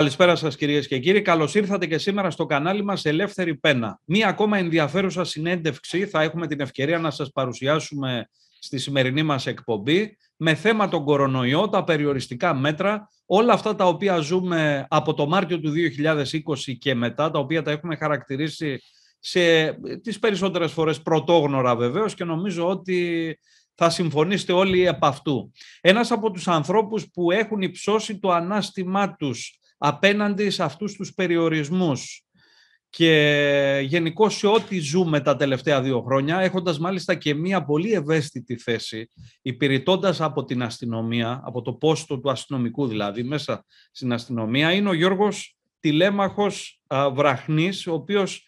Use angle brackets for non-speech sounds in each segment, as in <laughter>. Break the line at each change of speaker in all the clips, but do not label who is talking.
Καλησπέρα σας κυρίες και κύριοι. Καλώς ήρθατε και σήμερα στο κανάλι μας Ελεύθερη Πένα. Μία ακόμα ενδιαφέρουσα συνέντευξη θα έχουμε την ευκαιρία να σας παρουσιάσουμε στη σημερινή μας εκπομπή με θέμα τον κορονοϊό, τα περιοριστικά μέτρα, όλα αυτά τα οποία ζούμε από το Μάρτιο του 2020 και μετά, τα οποία τα έχουμε χαρακτηρίσει σε τις περισσότερες φορές πρωτόγνωρα βεβαίως και νομίζω ότι θα συμφωνήσετε όλοι επ' αυτού. Ένας από τους ανθρώπους που έχουν υψώσει το ανάστημά τους απέναντι σε αυτούς τους περιορισμούς και γενικώ σε ό,τι ζούμε τα τελευταία δύο χρόνια, έχοντας μάλιστα και μία πολύ ευαίσθητη θέση, υπηρετώντας από την αστυνομία, από το πόστο του αστυνομικού δηλαδή, μέσα στην αστυνομία, είναι ο Γιώργος Τηλέμαχος Βραχνής, ο οποίος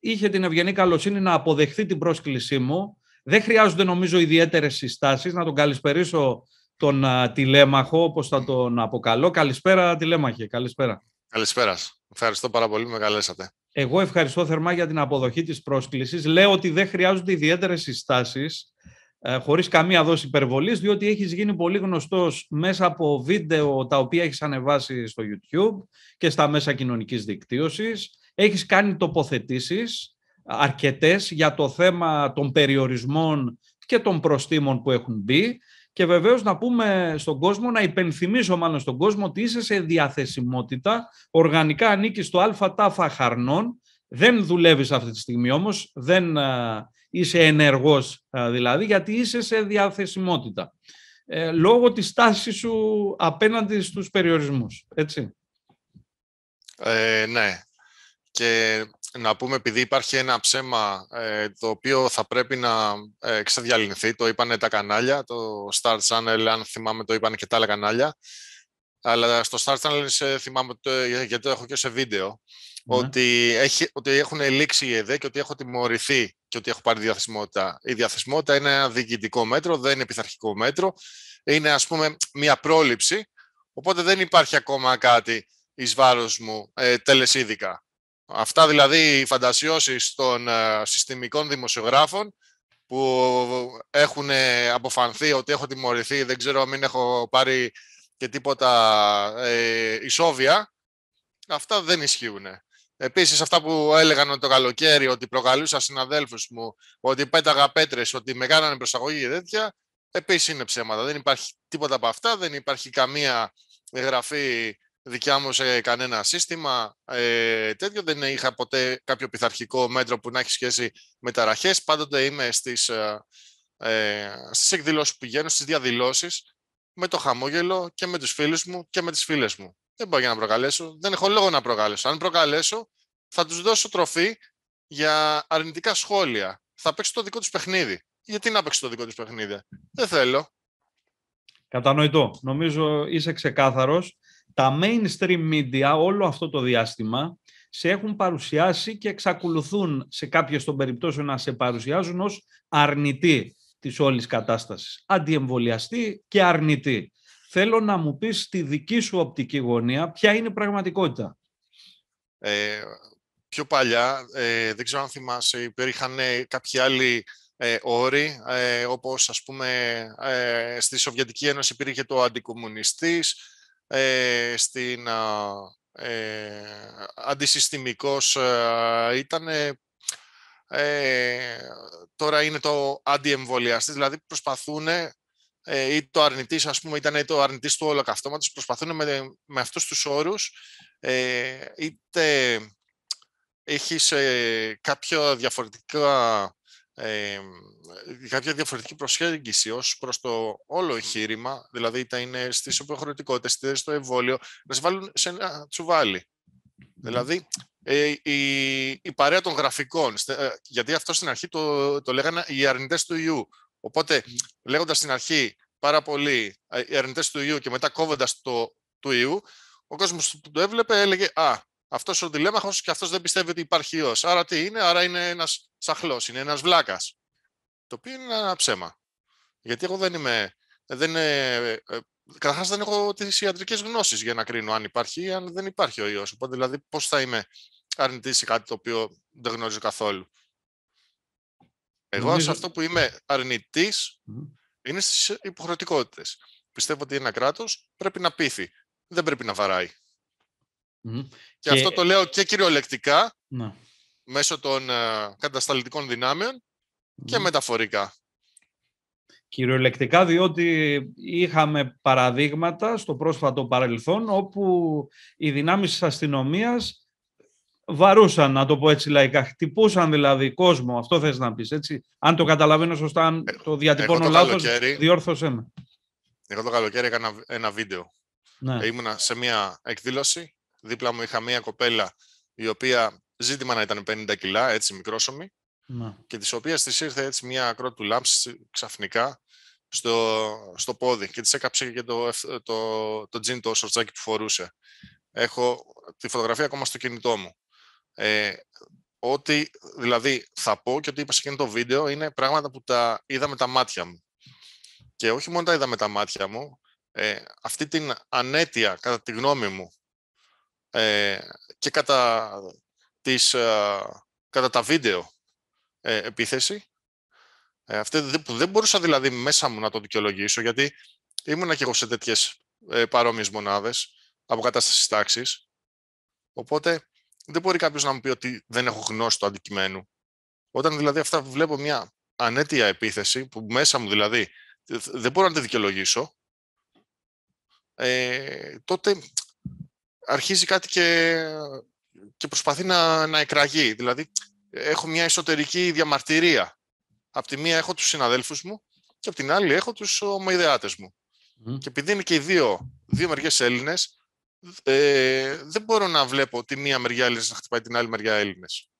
είχε την ευγενή καλοσύνη να αποδεχθεί την πρόσκλησή μου. Δεν χρειάζονται νομίζω ιδιαίτερες συστάσεις, να τον καλησπερίσω τον τηλέμαχο, όπως θα τον αποκαλώ. Καλησπέρα, τηλέμαχε. Καλησπέρα.
Καλησπέρας. Ευχαριστώ πάρα πολύ που με καλέσατε.
Εγώ ευχαριστώ θερμά για την αποδοχή της πρόσκλησης. Λέω ότι δεν χρειάζονται ιδιαίτερες συστάσεις, ε, χωρίς καμία δόση υπερβολής, διότι έχεις γίνει πολύ γνωστός μέσα από βίντεο τα οποία έχεις ανεβάσει στο YouTube και στα μέσα κοινωνικής δικτύωσης. Έχεις κάνει τοποθετήσεις αρκετές για το θέμα των περιορισμών και των προστήμων που έχουν μπει. Και βεβαίως να πούμε στον κόσμο, να υπενθυμίσω μάλλον στον κόσμο ότι είσαι σε διαθεσιμότητα, οργανικά ανήκεις στο ΑΤΑΦΑ Χαρνών, δεν δουλεύεις αυτή τη στιγμή όμως, δεν ε, είσαι ενεργός ε, δηλαδή, γιατί είσαι σε διαθεσιμότητα. Ε, λόγω της τάσης σου απέναντι στους περιορισμούς, έτσι.
Ε, ναι. Και να πούμε, επειδή υπάρχει ένα ψέμα ε, το οποίο θα πρέπει να ε, ξεδιαλυνθεί, το είπαν τα κανάλια, το Star Channel, αν θυμάμαι, το είπαν και τα άλλα κανάλια, αλλά στο Star Channel θυμάμαι, γιατί το έχω και σε βιντεο ναι. ότι, έχει, ότι έχουν λήξει οι ΕΔΕ και ότι έχω τιμωρηθεί και ότι έχω πάρει διαθεσιμότητα. Η διαθεσιμότητα είναι ένα διοικητικό μέτρο, δεν είναι πειθαρχικό μέτρο, είναι ας πούμε μια πρόληψη, οπότε δεν υπάρχει ακόμα κάτι εις βάρος μου ε, τελεσίδικα. Αυτά δηλαδή οι φαντασιώσεις των ε, συστημικών δημοσιογράφων που έχουν ε, αποφανθεί ότι έχω τιμωρηθεί, δεν ξέρω αν μην έχω πάρει και τίποτα ε, ισόβια, αυτά δεν ισχύουν. Επίσης αυτά που έλεγαν το καλοκαίρι ότι προκαλούσα συναδέλφους μου, ότι πέταγα πέτρες, ότι με κάνανε προσαγωγή και τέτοια, επίσης είναι ψέματα. Δεν υπάρχει τίποτα από αυτά, δεν υπάρχει καμία γραφή δικιά μου σε κανένα σύστημα. Ε, τέτοιο δεν είχα ποτέ κάποιο πειθαρχικό μέτρο που να έχει σχέση με ταραχέ, Πάντοτε είμαι στις ε, ε, στις που πηγαίνω, στις διαδηλώσεις με το χαμόγελο και με τους φίλους μου και με τις φίλες μου. Δεν μπορώ για να προκαλέσω. Δεν έχω λόγο να προκαλέσω. Αν προκαλέσω, θα τους δώσω τροφή για αρνητικά σχόλια. Θα παίξω το δικό τους παιχνίδι. Γιατί να παίξω το δικό τους παιχνίδι. Δεν θέλω.
Κατανοητό. Νομίζω είσαι ξεκάθαρος τα mainstream media όλο αυτό το διάστημα σε έχουν παρουσιάσει και εξακολουθούν σε κάποιες των περιπτώσεων να σε παρουσιάζουν ως αρνητή της όλης κατάστασης. Αντιεμβολιαστή και αρνητή. Θέλω να μου πεις τη δική σου οπτική γωνία ποια είναι η πραγματικότητα.
Ε, πιο παλιά, ε, δεν ξέρω αν θυμάσαι, υπήρχαν ε, κάποιοι άλλοι ε, όροι, ε, όπως ας πούμε ε, στη Σοβιετική Ένωση υπήρχε το αντικομουνιστής, ε, στην, ε, αντισυστημικός ε, ήταν ε, τώρα είναι το αντιεμβολιαστής, δηλαδή προσπαθούν ε, ή το αρνητής, ας πούμε, ήταν το αρνητής του ολοκαυτώματος, προσπαθούν με, με αυτούς τους όρους ε, είτε έχεις ε, κάποια διαφορετικά ε, κάποια διαφορετική προσέγγιση ως προς το όλο εγχείρημα, δηλαδή τα είναι στις υποχρεωτικότητες, είτε στο εμβόλιο, να σε βάλουν σε ένα τσουβάλι. Δηλαδή, ε, η, παρέα των γραφικών, ε, γιατί αυτό στην αρχή το, το λέγανε οι αρνητές του ιού. Οπότε, λέγοντας στην αρχή πάρα πολύ ε, οι αρνητές του ιού και μετά κόβοντας το του ιού, ο κόσμος που το έβλεπε έλεγε «Α, αυτός ο τηλέμαχο και αυτός δεν πιστεύει ότι υπάρχει ιός. Άρα τι είναι, άρα είναι ένας σαχλός, είναι ένας βλάκας. Το οποίο είναι ένα ψέμα. Γιατί εγώ δεν είμαι. Δεν είναι, ε, ε, Καταρχάς, δεν έχω τις ιατρικές γνώσεις για να κρίνω αν υπάρχει ή αν δεν υπάρχει ο ιός. Οπότε, δηλαδή, πώς θα είμαι αρνητής σε κάτι το οποίο δεν γνωρίζω καθόλου. Εγώ σε αυτό που είμαι είναι στις υποχρεωτικότητες. Πιστεύω ότι ένα κράτος πρέπει να πείθει. Δεν πρέπει να βαράει. Και, αυτό το λέω και κυριολεκτικά, ναι. μέσω των ε, κατασταλτικών και μεταφορικά.
Κυριολεκτικά διότι είχαμε παραδείγματα στο πρόσφατο παρελθόν όπου οι δυνάμεις της αστυνομίας βαρούσαν, να το πω έτσι λαϊκά, χτυπούσαν δηλαδή κόσμο, αυτό θες να πεις, έτσι. Αν το καταλαβαίνω σωστά, αν ε, το διατυπώνω λάθος, καλοκαίρι, διόρθωσέ με.
Εγώ το καλοκαίρι έκανα ένα βίντεο. Ναι. Ήμουνα σε μια εκδήλωση Δίπλα μου είχα μία κοπέλα η οποία ζήτημα να ήταν 50 κιλά, έτσι μικρόσωμη, ναι. και της οποίας της ήρθε έτσι μία ακρότου λάμψη ξαφνικά στο, στο πόδι και της έκαψε και το, το, το, τζιν το σορτσάκι που φορούσε. Έχω τη φωτογραφία ακόμα στο κινητό μου. Ε, ό,τι δηλαδή θα πω και ό,τι είπα σε εκείνο το βίντεο είναι πράγματα που τα είδα με τα μάτια μου. Και όχι μόνο τα είδα με τα μάτια μου, ε, αυτή την ανέτεια, κατά τη γνώμη μου, ε, και κατά, τις, ε, κατά τα βίντεο ε, επίθεση. Ε, που δεν μπορούσα δηλαδή μέσα μου να το δικαιολογήσω, γιατί ήμουν και εγώ σε τέτοιες παρόμοιες μονάδες από κατάσταση τάξης. Οπότε δεν μπορεί κάποιος να μου πει ότι δεν έχω γνώση του αντικειμένου. Όταν δηλαδή αυτά βλέπω μια ανέτεια επίθεση, που μέσα μου δηλαδή δεν μπορώ να τη δικαιολογήσω, τότε αρχίζει κάτι και, και προσπαθεί να, να εκραγεί. Δηλαδή, έχω μια εσωτερική διαμαρτυρία. Απ' τη μία έχω τους συναδέλφους μου και απ' την άλλη έχω τους ομοειδεάτες μου. Και επειδή είναι και οι δύο, δύο μεριές Έλληνες, ε, δεν μπορώ να βλέπω τη μία μεριά Έλληνες να χτυπάει την άλλη μεριά Έλληνες.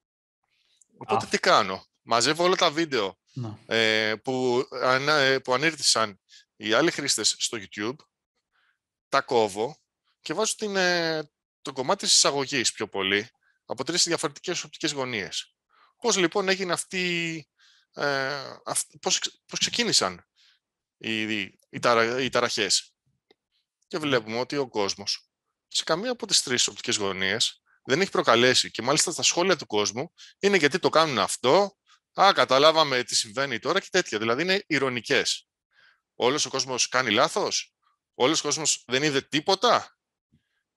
Οπότε τι κάνω. Μαζεύω όλα τα βίντεο ναι. ε, που, ανα, ε, που οι άλλοι χρήστες στο YouTube, τα κόβω, και βάζω την, ε, το κομμάτι της εισαγωγής πιο πολύ από τρεις διαφορετικές οπτικές γωνίες. Πώς λοιπόν έγινε αυτή, ε, πώς, πώς ξεκίνησαν οι, οι, οι, οι ταραχές. Και ναι. βλέπουμε ότι ο κόσμος σε καμία από τις τρεις οπτικές γωνίες δεν έχει προκαλέσει και μάλιστα στα σχόλια του κόσμου είναι γιατί το κάνουν αυτό, α, καταλάβαμε τι συμβαίνει τώρα και τέτοια. Δηλαδή είναι ηρωνικές. Όλος ο κόσμος κάνει λάθος, όλος ο κόσμος δεν είδε τίποτα,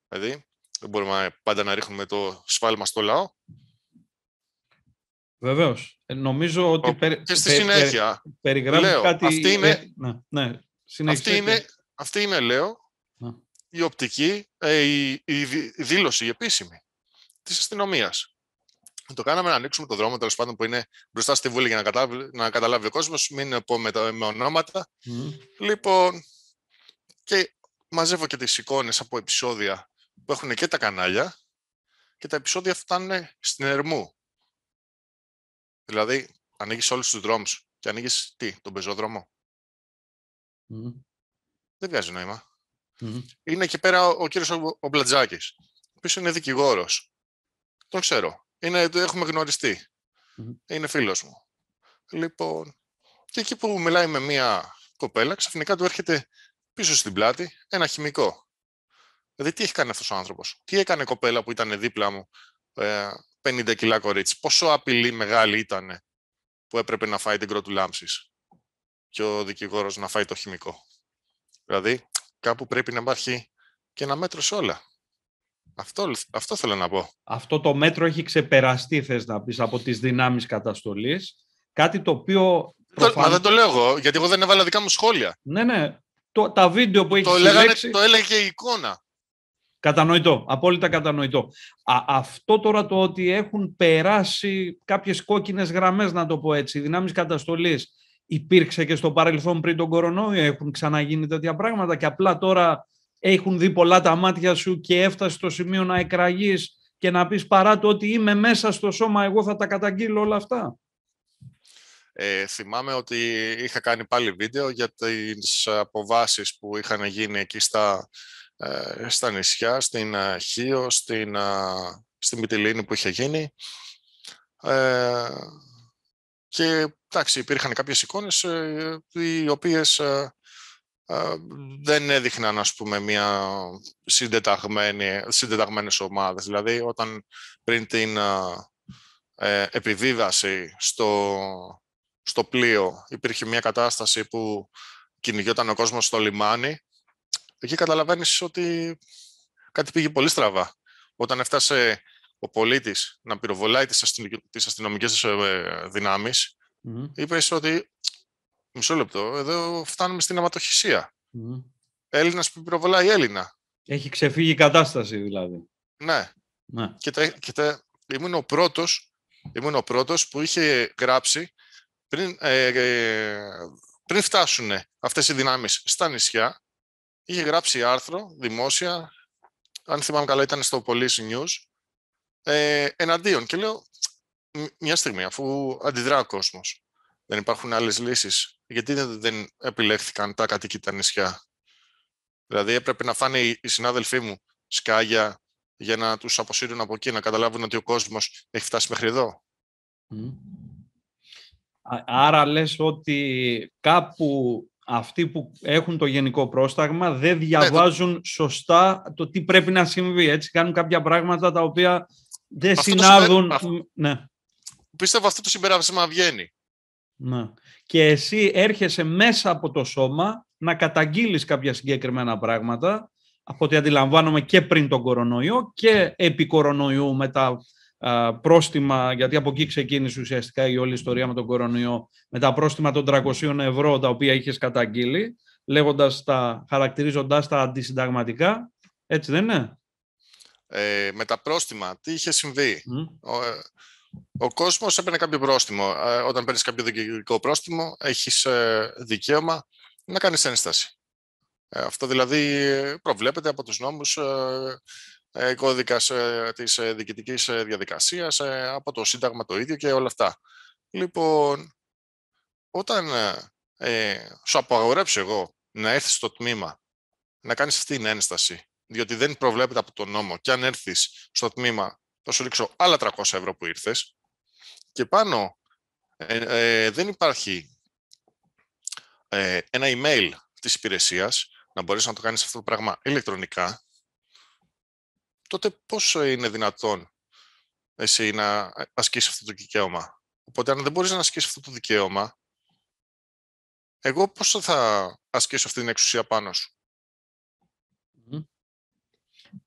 Δηλαδή, δεν μπορούμε πάντα να ρίχνουμε το σφάλμα στο λαό.
Βεβαίως. Ε, νομίζω ότι. Περι... Και στη συνέχεια. πε, κάτι. Αυτή είναι, ε, ναι, ναι. Αυτή είναι,
αυτή είναι, λέω, ναι. η οπτική, ε, η, η δήλωση η επίσημη της αστυνομίας. Το κάναμε να ανοίξουμε το δρόμο τέλος πάντων που είναι μπροστά στη Βουλή για να καταλάβει, να καταλάβει ο κόσμος. Μην πω με, με ονόματα. Λοιπόν, και μαζεύω και τις εικόνες από επεισόδια που έχουν και τα κανάλια και τα επεισόδια φτάνουν στην Ερμού. Δηλαδή, ανοίγεις όλους τους δρόμους και ανοίγεις τι, τον πεζόδρομο. Mm. Δεν βγάζει νόημα. Είναι εκεί πέρα ο, ο κύριος ο, ο είναι δικηγόρος. Τον ξέρω. Είναι, έχουμε γνωριστεί. Είναι φίλος μου. Λοιπόν, και εκεί που μιλάει με μία κοπέλα, ξαφνικά του έρχεται πίσω στην πλάτη ένα χημικό. Δηλαδή, τι έχει κάνει αυτός ο άνθρωπος, τι έκανε η κοπέλα που ήταν δίπλα μου, 50 ε, κιλά κορίτσι, πόσο απειλή μεγάλη ήταν που έπρεπε να φάει την κρότου λάμψης και ο δικηγόρος να φάει το χημικό. Δηλαδή, κάπου πρέπει να υπάρχει και ένα μέτρο σε όλα. Αυτό, αυτό θέλω να πω.
Αυτό το μέτρο έχει ξεπεραστεί, θες να πεις, από τις δυνάμεις καταστολής. Κάτι το οποίο...
Προφανώς... Μα δεν το λέω εγώ, γιατί εγώ δεν έβαλα δικά μου σχόλια.
Ναι, ναι. Το, τα βίντεο που έχει το, το
έλεγε η εικόνα.
Κατανοητό, απόλυτα κατανοητό. Α, αυτό τώρα το ότι έχουν περάσει κάποιες κόκκινες γραμμές, να το πω έτσι, δυνάμεις καταστολής, υπήρξε και στο παρελθόν πριν τον κορονοϊό, έχουν ξαναγίνει τέτοια πράγματα και απλά τώρα έχουν δει πολλά τα μάτια σου και έφτασε στο σημείο να εκραγείς και να πεις παρά το ότι είμαι μέσα στο σώμα, εγώ θα τα καταγγείλω όλα αυτά.
Ε, θυμάμαι ότι είχα κάνει πάλι βίντεο για τις αποβάσεις που είχαν γίνει εκεί στα ε, στα νησιά, στην ε, Χίο, στην, ε, στην που είχε γίνει. και εντάξει, υπήρχαν κάποιες εικόνες οι οποίες δεν έδειχναν, ας πούμε, μια συντεταγμένη, συντεταγμένες ομάδες. Δηλαδή, όταν πριν την επιβίβαση στο, στο πλοίο υπήρχε μια κατάσταση που κυνηγιόταν ο κόσμος στο λιμάνι εκεί καταλαβαίνεις ότι κάτι πήγε πολύ στραβά. Όταν έφτασε ο πολίτης να πυροβολάει τις αστυνομικέ δυνάμει, αστυνομικές ε, ότι, μισό λεπτό, εδώ φτάνουμε στην αματοχυσία. Mm-hmm. Έλληνας που πυροβολάει Έλληνα.
Έχει ξεφύγει η κατάσταση δηλαδή.
Ναι. ναι. Και, τα, ήμουν, ο πρώτος, που είχε γράψει πριν, ε, ε πριν φτάσουν αυτές οι δυνάμεις στα νησιά, είχε γράψει άρθρο δημόσια, αν θυμάμαι καλά ήταν στο Police News, ε, εναντίον. Και λέω, μια στιγμή, αφού αντιδρά ο κόσμος, δεν υπάρχουν άλλες λύσεις, γιατί δεν επιλέχθηκαν τα κατοικητά νησιά. Δηλαδή έπρεπε να φάνε οι συνάδελφοί μου σκάγια για να τους αποσύρουν από εκεί, να καταλάβουν ότι ο κόσμος έχει φτάσει μέχρι εδώ.
Άρα λες ότι κάπου αυτοί που έχουν το γενικό πρόσταγμα δεν ναι, διαβάζουν σωστά το τι πρέπει να συμβεί. Έτσι κάνουν κάποια πράγματα τα οποία δεν συνάδουν. συμπέρα... ναι.
Πίστευα αυτό το συμπέρασμα ναι. βγαίνει.
Ναι. Και εσύ έρχεσαι μέσα από το σώμα να καταγγείλεις κάποια συγκεκριμένα πράγματα από ό,τι αντιλαμβάνομαι και πριν τον κορονοϊό και επί κορονοϊού πρόστιμα, γιατί από εκεί ξεκίνησε ουσιαστικά η όλη ιστορία με τον κορονοϊό, με τα πρόστιμα των 300 ευρώ τα οποία είχες καταγγείλει, λέγοντας τα, χαρακτηρίζοντας τα αντισυνταγματικά. Έτσι δεν είναι.
Ε, με τα πρόστιμα, τι είχε συμβεί. Ο, κόσμος έπαιρνε κάποιο πρόστιμο. Ε, όταν παίρνεις κάποιο δικαιωτικό πρόστιμο, έχεις ε, δικαίωμα να κάνεις ένσταση. Ε, αυτό δηλαδή προβλέπεται από τους νόμους ε, κώδικας ε, της ε, διαδικασία διαδικασίας, από το Σύνταγμα το ίδιο και όλα αυτά. Λοιπόν, όταν ε, σου απαγορέψω εγώ να έρθεις στο τμήμα, να κάνεις αυτή την ένσταση, διότι δεν προβλέπεται από τον νόμο και αν έρθεις στο τμήμα θα σου ρίξω άλλα 300 ευρώ που ήρθες. και πάνω ε, δεν υπάρχει ένα email της υπηρεσίας να μπορείς να το κάνεις αυτό το πράγμα ηλεκτρονικά τότε πόσο είναι δυνατόν εσύ να ασκήσεις αυτό το δικαίωμα. Οπότε αν δεν μπορείς να ασκήσεις αυτό το δικαίωμα, εγώ πόσο θα ασκήσω αυτή την εξουσία πάνω σου.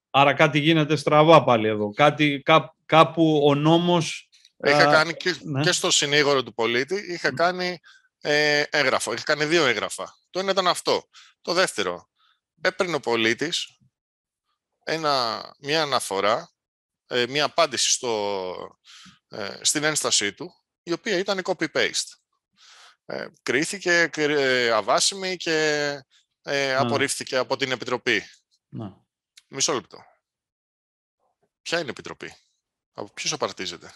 Άρα κάτι γίνεται στραβά πάλι εδώ. Κάτι, κάπου ο νόμος... Είχα κάνει
ναι. και, στο συνήγορο του πολίτη, είχα κάνει ε, έγγραφο. Είχα κάνει δύο έγγραφα. Το ένα ήταν αυτό. Το δεύτερο, έπαιρνε ο πολίτης μια αναφορά, ε, μια απάντηση στο, ε, στην ένστασή του, η οποία ήταν copy-paste. Ε, κρίθηκε αβάσιμη και ναι. απορρίφθηκε από την Επιτροπή. Να. Μισό λεπτό. Ποια είναι η Επιτροπή, από ποιους απαρτίζεται,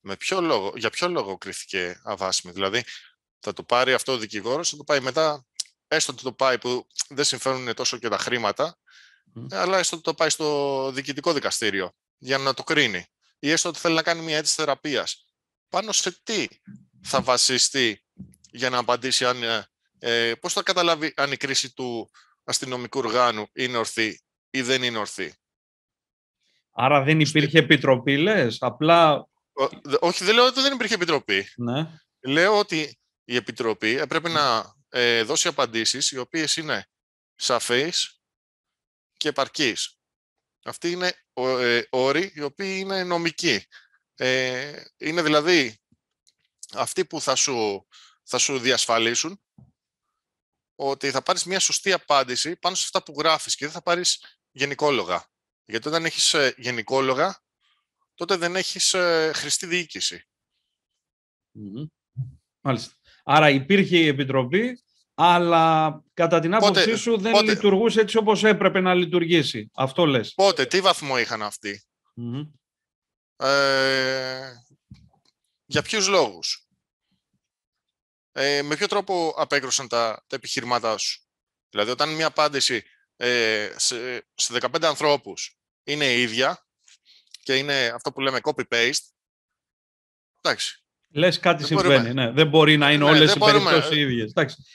με ποιο λόγο, για ποιο λόγο κρίθηκε αβάσιμη. Δηλαδή, θα το πάρει αυτό ο δικηγόρος, θα το πάει μετά, έστω ότι το πάει που δεν συμφέρουν τόσο και τα χρήματα, αλλά έστω ότι το πάει στο διοικητικό δικαστήριο για να το κρίνει. Ή έστω ότι θέλει να κάνει μια αίτηση θεραπείας. Πάνω σε τι θα βασιστεί για να απαντήσει αν. Ε, ε, πώς θα καταλάβει αν η κρίση του αστυνομικού οργάνου είναι ορθή ή δεν είναι ορθή.
Άρα δεν υπήρχε επιτροπή, λες, απλά...
όχι, δεν λέω ότι δεν υπήρχε επιτροπή. Ναι. Λέω ότι η επιτροπή πρέπει να ε, δώσει απαντήσεις οι οποίες είναι σαφείς, και επαρκή. Αυτοί είναι ε, όροι οι οποίοι είναι νομικοί. Ε, είναι δηλαδή αυτοί που θα σου, θα σου διασφαλίσουν ότι θα πάρεις μια σωστή απάντηση πάνω σε αυτά που γράφεις και δεν θα πάρεις γενικόλογα. Γιατί όταν έχεις ε, γενικόλογα, τότε δεν έχεις χρηστή
Άρα υπήρχε η Επιτροπή αλλά
κατά την άποψή σου δεν λειτουργούσε
έτσι όπως έπρεπε να λειτουργήσει. Αυτό λες.
Πότε, τι βαθμό είχαν ε, για ποιους λόγους. Ε, με ποιο τρόπο απέκρουσαν τα, τα επιχειρήματά σου. Δηλαδή, όταν μια απάντηση ε, σε, σε 15 ανθρώπους είναι η ίδια και είναι αυτό που λέμε copy-paste, εντάξει,
Λες κάτι δεν συμβαίνει. Ναι. Δεν μπορεί να είναι ναι, όλες οι περιπτώσεις οι ίδιες.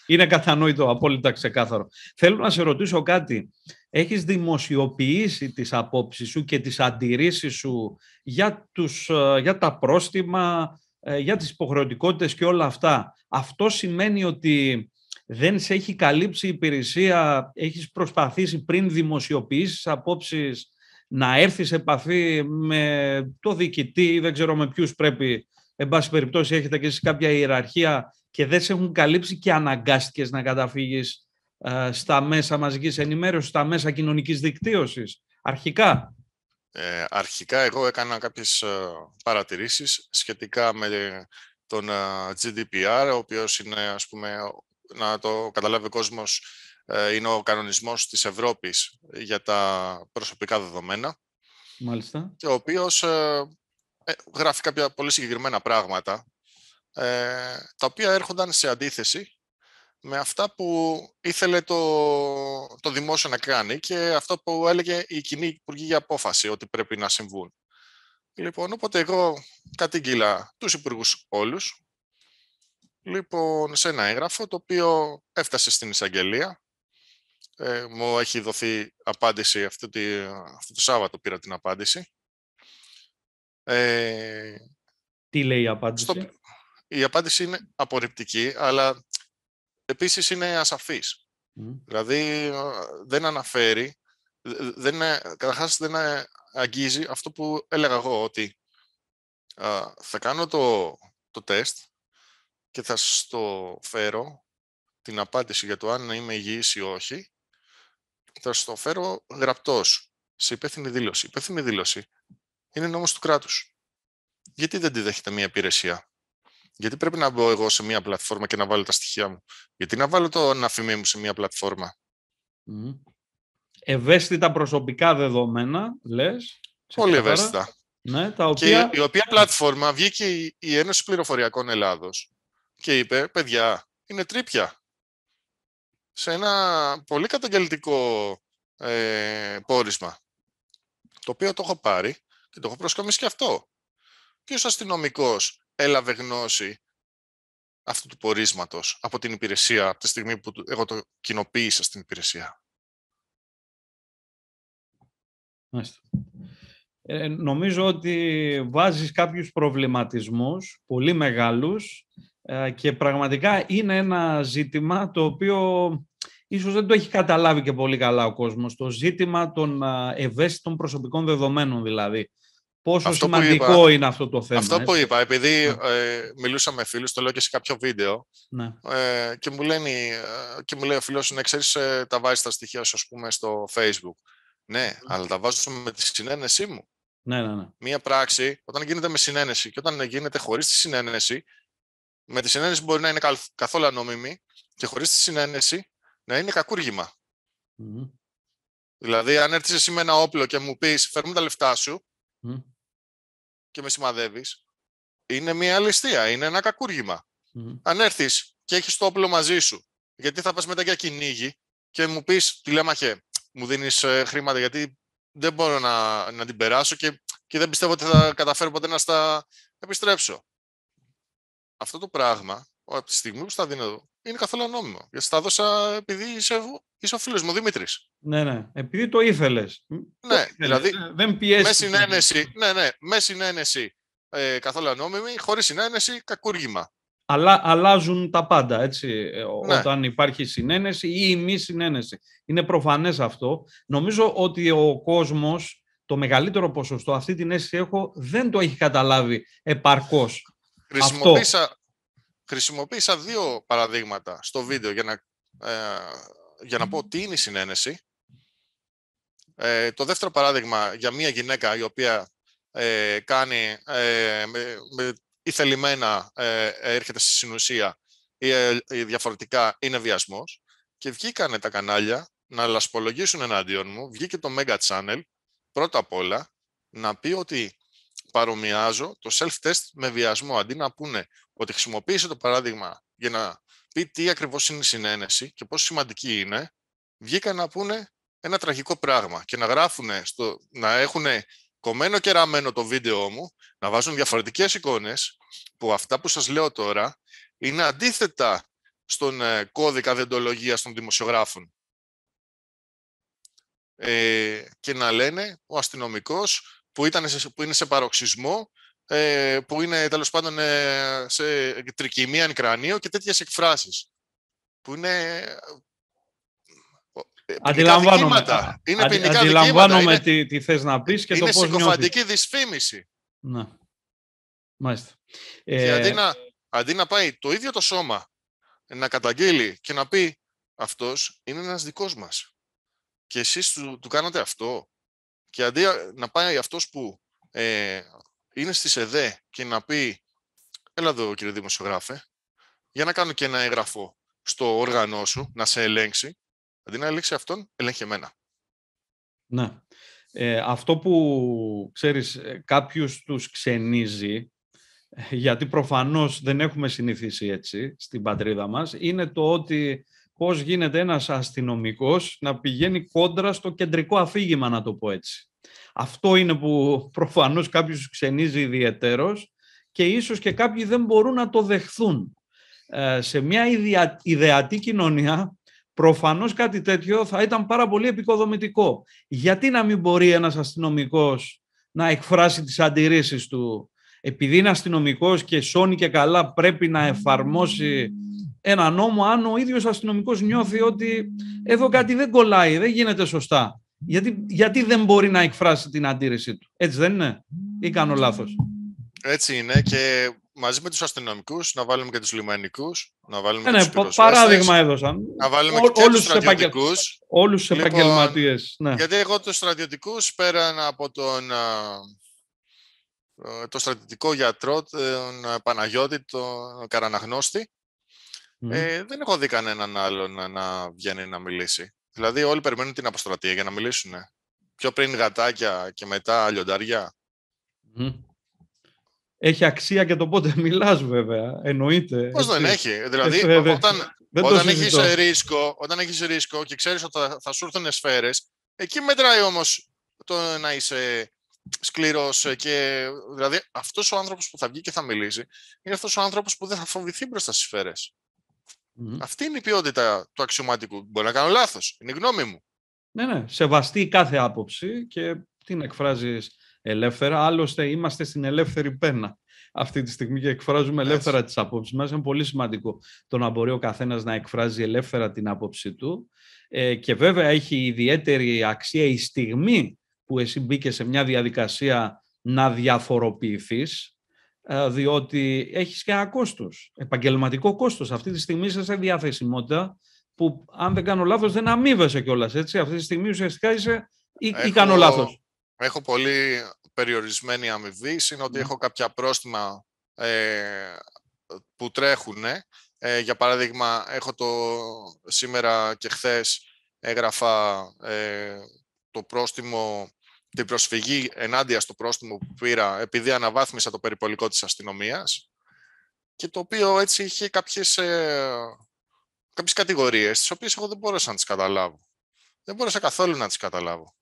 Είναι κατανόητο, απόλυτα ξεκάθαρο. Θέλω να σε ρωτήσω κάτι. Έχεις δημοσιοποιήσει τις απόψεις σου και τις αντιρρήσεις σου για, τους, ε, για τα πρόστιμα, ε, για τις υποχρεωτικότητες και όλα αυτά. Αυτό σημαίνει ότι δεν σε έχει καλύψει η υπηρεσία, Έχεις προσπαθήσει πριν δημοσιοποιήσεις απόψεις να έρθεις σε επαφή με το διοικητή ή δεν ξέρω με ποιους πρέπει εν πάση περιπτώσει έχετε και εσείς κάποια ιεραρχία και δεν σε έχουν καλύψει και αναγκάστηκες να καταφύγεις ε, στα μέσα μαζικής ενημέρωσης, στα μέσα κοινωνικής δικτύωσης, αρχικά.
Ε, αρχικά εγώ έκανα κάποιες ε, παρατηρήσεις σχετικά με τον ε, GDPR, ο οποίος είναι, ας πούμε, να το καταλάβει ο κόσμος, είναι ο κανονισμός της Ευρώπης για τα προσωπικά δεδομένα. Μάλιστα. Και ο οποίος ε, γράφει κάποια πολύ συγκεκριμένα πράγματα, ε, τα οποία έρχονταν σε αντίθεση με αυτά που ήθελε το, το δημόσιο να κάνει και αυτό που έλεγε η κοινή για απόφαση ότι πρέπει να συμβούν. Λοιπόν, οπότε εγώ κατήγγυλα τους υπουργούς όλους, λοιπόν, σε ένα έγγραφο το οποίο έφτασε στην εισαγγελία. Ε, μου έχει δοθεί απάντηση, αυτό, αυτό το Σάββατο πήρα την απάντηση. Ε, Τι λέει η απάντηση? Στο, η απάντηση είναι απορριπτική, αλλά επίσης είναι ασαφής. Δηλαδή δεν αναφέρει, δεν, καταρχάς δεν αγγίζει αυτό που έλεγα εγώ, ότι α, θα κάνω το, το τεστ και θα στο φέρω την απάντηση για το αν είμαι υγιής ή όχι, θα στο φέρω γραπτός, σε υπεύθυνη δήλωση. υπεύθυνη δήλωση είναι νόμος του κράτους. Γιατί δεν τη δέχεται μια υπηρεσία. Γιατί πρέπει να μπω εγώ σε μια πλατφόρμα και να βάλω τα στοιχεία μου. Γιατί να βάλω το αναφημί μου σε μια πλατφόρμα.
Mm. Ευαίσθητα προσωπικά δεδομένα, λες. Πολύ ευαίσθητα. Ναι, τα οποία... Και
η οποία πλατφόρμα βγήκε η Ένωση Πληροφοριακών Ελλάδος και είπε, παιδιά, είναι τρίπια. Σε ένα πολύ καταγγελτικό ε, πόρισμα, το οποίο το έχω πάρει και το έχω προσκομίσει και αυτό. Ποιο αστυνομικός έλαβε γνώση αυτού του πορίσματος από την υπηρεσία, από τη στιγμή που εγώ το κοινοποίησα στην υπηρεσία.
Ε, νομίζω ότι βάζεις κάποιους προβληματισμούς πολύ μεγάλους ε, και πραγματικά είναι ένα ζήτημα το οποίο ίσως δεν το έχει καταλάβει και πολύ καλά ο κόσμος, το ζήτημα των ευαίσθητων προσωπικών
δεδομένων δηλαδή. Πόσο αυτό σημαντικό είπα, είναι αυτό το θέμα. Αυτό έτσι. που είπα, επειδή ναι. ε, μιλούσα με φίλους, το λέω και σε κάποιο βίντεο, ναι. ε, και, μου λένε, ε, και μου λέει ο φίλος, να ξέρεις, ε, τα βάζεις τα στοιχεία σου, ας πούμε, στο Facebook. Ναι, ναι, αλλά τα βάζω με τη συνένεσή μου. Ναι, ναι, ναι. Μία πράξη, όταν γίνεται με συνένεση και όταν γίνεται χωρίς τη συνένεση, με τη συνένεση μπορεί να είναι καθόλου ανώμημη και χωρίς τη συνένεση να είναι Δηλαδή, αν έρθεις εσύ με ένα όπλο και μου πεις φέρνουμε τα λεφτά σου και με σημαδεύεις, είναι μια αλιστία ειναι είναι ένα Αν έρθεις και έχεις το όπλο μαζί σου, γιατί θα πας μετά για κυνήγι και μου πεις τηλέμαχε, μου δίνεις ε, χρήματα γιατί δεν μπορώ να, να την περάσω και, και δεν πιστεύω ότι θα καταφέρω ποτέ να στα επιστρέψω. Αυτό το πράγμα, από τη στιγμή που στα δίνω είναι καθόλου νόμιμο. Γιατί στα δώσα επειδή είσαι, είσαι ο φίλος μου, Δημήτρης.
Ναι, ναι. Επειδή το ήθελες. Ναι, δηλαδή. Ε, δεν πιέζει. Με συνένεση.
Ναι, ναι. Με συνένεση ε, καθόλου νόμιμη, χωρίς συνένεση, κακούργημα.
Αλλά αλλάζουν τα πάντα, έτσι, ε, ναι. όταν υπάρχει συνένεση ή η μη συνένεση. Είναι προφανές αυτό. Νομίζω ότι ο κόσμος, το μεγαλύτερο ποσοστό, αυτή την αίσθηση έχω, δεν το έχει καταλάβει επαρκώς. Χρησιμοποίησα,
Χρησιμοποίησα δύο παραδείγματα στο ναι. βίντεο για να, ε, για να πω τι είναι η συνένεση. Ε, το δεύτερο παράδειγμα για μια γυναίκα η οποία ε, κάνει ε, με, με, ή θελημένα έρχεται στη συνουσία ή, διαφορετικά είναι βιασμός και βγήκανε τα κανάλια να λασπολογήσουν εναντίον μου, βγήκε το Mega Channel πρώτα απ' όλα να πει ότι παρομοιάζω το self-test με βιασμό. Αντί να πούνε ότι χρησιμοποίησε το παράδειγμα για να πει τι ακριβώς είναι η συνένεση και πόσο σημαντική είναι, βγήκαν να πούνε ένα τραγικό πράγμα και να γράφουν, στο, να έχουν κομμένο και ραμμένο το βίντεο μου, να βάζουν διαφορετικές εικόνες, που αυτά που σας λέω τώρα είναι αντίθετα στον ε, κώδικα διοντολογία των δημοσιογράφων. Ε, και να λένε ο αστυνομικός που, ήταν σε, που είναι σε παροξισμό, ε, που είναι τέλος πάντων ε, σε τρικυμία κρανίο και τέτοιες εκφράσεις. Που είναι ε, ε,
Αντιλαμβάνομαι, είναι αντιλαμβάνομαι είναι, τι, τι θες να πεις και το πώς νιώθεις. Είναι συγκοφαντική
δυσφήμιση.
Ναι. Μάλιστα. ε...
αντί, να, πάει το ίδιο το σώμα να καταγγείλει και να πει αυτός είναι ένας δικός μας. Και εσείς του, του κάνατε αυτό. Και αντί να πάει αυτός που ε, είναι στη ΣΕΔΕ και να πει «Έλα εδώ κύριε δημοσιογράφε, για να κάνω και ένα έγγραφο στο όργανό σου, να σε ελέγξει», αντί να ελέγξει αυτόν, ελέγχει εμένα.
Ναι. Ε, αυτό που, ξέρεις, ε, κάποιους τους ξενίζει, γιατί προφανώς δεν έχουμε συνηθίσει έτσι στην πατρίδα μας, είναι το ότι πώς γίνεται ένας αστυνομικός να πηγαίνει κόντρα στο κεντρικό αφήγημα, να το πω έτσι. Αυτό είναι που <laughs> προφανώς κάποιους ξενίζει ιδιαιτέρως και ίσως και κάποιοι δεν μπορούν να το δεχθούν. Ε, σε μια ιδεατή κοινωνία προφανώς κάτι τέτοιο θα ήταν πάρα πολύ επικοδομητικό. Γιατί να μην μπορεί ένας αστυνομικός να εκφράσει τις αντιρρήσεις του επειδή είναι αστυνομικός και σώνει και καλά πρέπει να εφαρμόσει ένα νόμο αν ο ίδιος αστυνομικός νιώθει ότι εδώ κάτι δεν κολλάει, δεν γίνεται σωστά. Γιατί, γιατί δεν μπορεί να εκφράσει την αντίρρησή του. Έτσι δεν είναι ή κάνω λάθος.
Έτσι είναι και μαζί με τους αστυνομικούς να βάλουμε και τους λιμανικούς, να βάλουμε ε, ναι, Παράδειγμα
έδωσαν. Να βάλουμε ό, και όλους τους στρατιωτικούς.
Όλους τους λοιπόν, επαγγελματίες. Ναι. Γιατί εγώ τους στρατιωτικούς πέραν από τον ε, το στρατιωτικό γιατρό, τον Παναγιώτη, τον Καραναγνώστη, ε, δεν έχω δει κανέναν άλλο να βγαίνει να μιλήσει. Δηλαδή, όλοι περιμένουν την αποστρατεία για να μιλήσουν. Πιο πριν γατάκια και μετά λιοντάρια.
Έχει αξία και το πότε <laughs> μιλάς, βέβαια. Εννοείται. Πώς δεν έχει. Δηλαδή, ε, όταν, <laughs> όταν έχεις
ρίσκο, ρίσκο και ξέρεις ότι θα, θα σου έρθουν σφαίρες, εκεί μετράει όμως το να είσαι σκληρός. Και... Δηλαδή, αυτός ο άνθρωπος που θα βγει και θα μιλήσει είναι αυτός ο άνθρωπος που δεν θα φοβηθεί μπροστά στις σφαίρες. Αυτή είναι η ποιότητα του αξιωματικού. Μπορεί να κάνω λάθος. Είναι η γνώμη μου.
Ναι, ναι. Σεβαστή κάθε άποψη και την εκφράζεις ελεύθερα. Άλλωστε, είμαστε στην ελεύθερη πένα αυτή τη στιγμή και εκφράζουμε ελεύθερα τις απόψεις μας. Είναι πολύ σημαντικό το να μπορεί ο καθένας να εκφράζει ελεύθερα την άποψή του. Ε, και βέβαια έχει ιδιαίτερη αξία η στιγμή που εσύ μπήκες σε μια διαδικασία να διαφοροποιηθείς ε, διότι έχεις και ένα κόστος, επαγγελματικό κόστος. Αυτή τη στιγμή είσαι σε διαθεσιμότητα που αν δεν κάνω λάθος δεν αμείβεσαι κιόλας. έτσι. Αυτή τη στιγμή ουσιαστικά είσαι ή, έχω, ή κάνω λάθος.
Έχω πολύ περιορισμένη αμοιβή, είναι ότι έχω κάποια πρόστιμα ε, που τρέχουν. Ε, για παράδειγμα, έχω το σήμερα και χθες έγραφα ε, το πρόστιμο την προσφυγή ενάντια στο πρόστιμο που πήρα επειδή αναβάθμισα το περιπολικό της αστυνομίας και το οποίο έτσι είχε κάποιες, ε, κάποιες κατηγορίες τις οποίες εγώ δεν μπόρεσα να τις καταλάβω. Δεν μπόρεσα καθόλου να τις καταλάβω.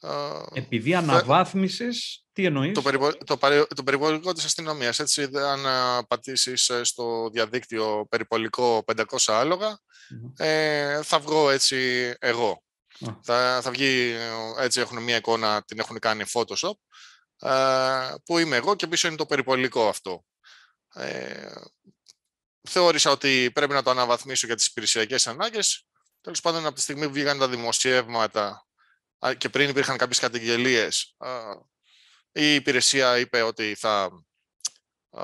Ε, επειδή αναβάθμισες, τι εννοείς? Το, περιπο... το, το περιπολικό της αστυνομίας. Έτσι, αν ε, πατήσεις στο διαδίκτυο περιπολικό 500 αλογα ε, θα βγω έτσι εγώ. Θα, βγει, έτσι έχουν μια εικόνα, την έχουν κάνει Photoshop, ε, που είμαι εγώ και πίσω είναι το περιπολικό αυτό. Ε, θεώρησα ότι πρέπει να το αναβαθμίσω για τις υπηρεσιακές ανάγκες. Τέλος πάντων, από τη στιγμή που βγήκαν τα δημοσιεύματα και πριν υπήρχαν κάποιες καταγγελίες, ε, η υπηρεσία είπε ότι θα... Ε,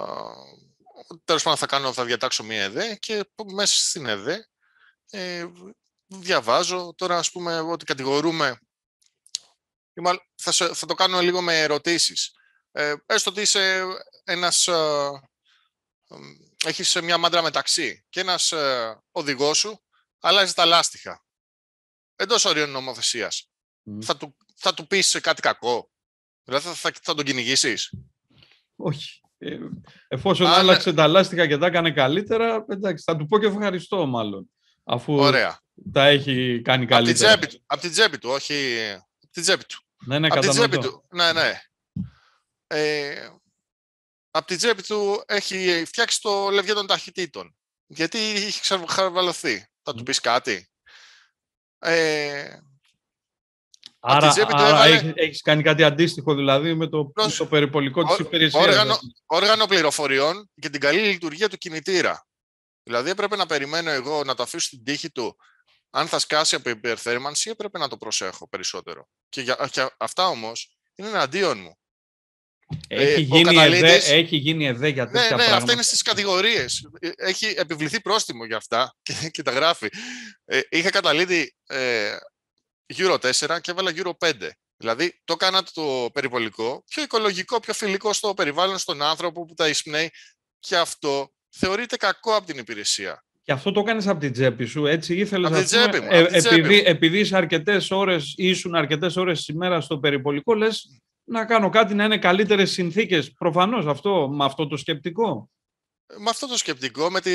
τέλος πάντων θα κάνω, θα διατάξω μία ΕΔΕ και μέσα στην ΕΔΕ ε, διαβάζω. Τώρα ας πούμε ότι κατηγορούμε, θα, θα το κάνω λίγο με ερωτήσεις. Ε, έστω ότι είσαι ένας, ε, έχεις μια μάντρα μεταξύ και ένας ε, οδηγός σου αλλάζει τα λάστιχα εντός ορίων νομοθεσίας. Θα, του, θα του πεις κάτι κακό, δηλαδή θα, θα, θα τον κυνηγήσεις. Όχι. Ε,
εφόσον Αν... Ναι. άλλαξε τα λάστιχα και τα έκανε καλύτερα, εντάξει, θα του πω και ευχαριστώ μάλλον. Αφού Ωραία τα έχει κάνει καλύτερα. Από την τσέπη
του, από την τσέπη του όχι. Από την τσέπη του. Ναι, ναι, από την τσέπη του. Ναι, ναι. Ε, από την τσέπη του έχει φτιάξει το λευγέ των ταχυτήτων. Γιατί είχε ξαρβαλωθεί. Θα του πεις κάτι. Ε, Άρα,
έχεις, κάνει κάτι αντίστοιχο δηλαδή με το, προς... το περιπολικό της υπηρεσίας. Όργανο,
δηλαδή. όργανο πληροφοριών και την καλή λειτουργία του κινητήρα. Δηλαδή έπρεπε να περιμένω εγώ να το αφήσω στην τύχη του αν θα σκάσει από υπερθέρμανση, έπρεπε να το προσέχω περισσότερο. Και, για, και αυτά όμως είναι εναντίον μου. Ε, έχει, γίνει, καταλήτης... έχει
γίνει εδέ για ναι, τέτοια ναι, ναι, πράγματα. Αυτά
είναι στις κατηγορίες. Ε, έχει επιβληθεί πρόστιμο για αυτά <laughs> και, τα γράφει. Ε, είχα καταλήτη ε, γύρω 4 και έβαλα γύρω 5. Δηλαδή το έκανα το περιβολικό πιο οικολογικό, πιο φιλικό στο περιβάλλον, στον άνθρωπο που τα εισπνέει και αυτό θεωρείται κακό από την υπηρεσία.
Και αυτό το έκανε από την τσέπη σου, έτσι. Ήθελες
να πει. επειδή,
επειδή είσαι αρκετές ώρες, ήσουν αρκετές ώρες τη ημέρα στο περιπολικό, λες να κάνω κάτι να είναι καλύτερες συνθήκες. Προφανώς αυτό, με αυτό το σκεπτικό.
Με αυτό το σκεπτικό, με, τη,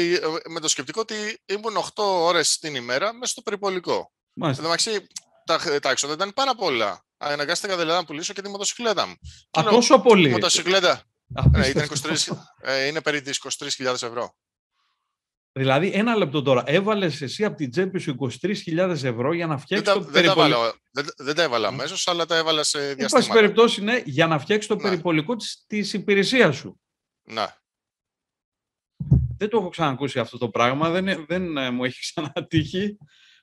με το σκεπτικό ότι ήμουν 8 ώρες την ημέρα μέσα στο περιπολικό. Μάλιστα. Εντάξει, τα, τα έξοδα ήταν πάρα πολλά. Αναγκάστηκα δηλαδή να πουλήσω και τη μοτοσυκλέτα μου. Α, τόσο πολύ. Μοτοσυκλέτα. Ναι, ήταν 23, ε, είναι περί 23.000 ευρώ.
Δηλαδή, ένα λεπτό τώρα. Έβαλες εσύ από την τσέπη σου 23.000 ευρώ για να φτιάξεις το περιπολικό.
Δεν, δεν τα έβαλα ναι. αμέσως, αλλά τα έβαλα σε διαστήματα. Εν πάση
περιπτώσει, ναι, για να φτιάξεις το ναι. περιπολικό της υπηρεσίας σου. Ναι. Δεν το έχω ξανακούσει αυτό το πράγμα. Δεν, δεν ε, μου έχει ξανατύχει.